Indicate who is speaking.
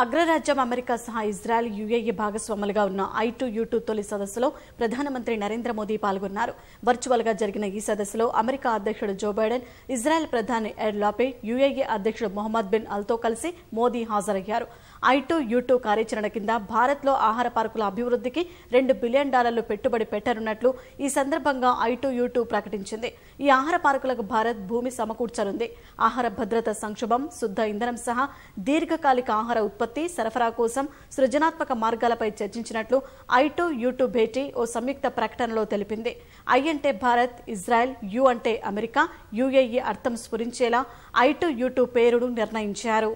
Speaker 1: అగ్రరాజ్యం అమెరికా సహా Israel UAE భాగస్వాములుగా ఉన్న ఐటు టూ తొలి సదస్సులో ప్రధానమంత్రి నరేంద్ర మోదీ పాల్గొన్నారు వర్చువల్ గా జరిగిన ఈ సదస్సులో అమెరికా అధ్యక్షుడు జో బైడెన్ ఇజ్రాయెల్ ప్రధాని ఎడ్ లాపే యుఏఈ అధ్యక్షుడు మొహమ్మద్ బిన్ అల్తో కలిసి మోదీ హాజరయ్యారు ఐటు టూ కార్యాచరణ కింద భారత్లో ఆహార పార్కుల అభివృద్ధికి రెండు బిలియన్ డాలర్లు పెట్టుబడి పెట్టనున్నట్లు ఈ సందర్భంగా ఐటు టూ ప్రకటించింది ఈ ఆహార పార్కులకు భారత్ భూమి సమకూర్చనుంది ఆహార భద్రత సంక్షోభం శుద్ధ ఇంధనం సహా దీర్ఘకాలిక ఆహార ఉత్పత్తి సరఫరా కోసం సృజనాత్మక మార్గాలపై చర్చించినట్లు ఐటో యూటూ భేటీ ఓ సంయుక్త ప్రకటనలో తెలిపింది ఐ అంటే భారత్ ఇజ్రాయెల్ యు అంటే అమెరికా యుఏఈ అర్థం స్ఫురించేలా ఐటో యూటూ పేరును నిర్ణయించారు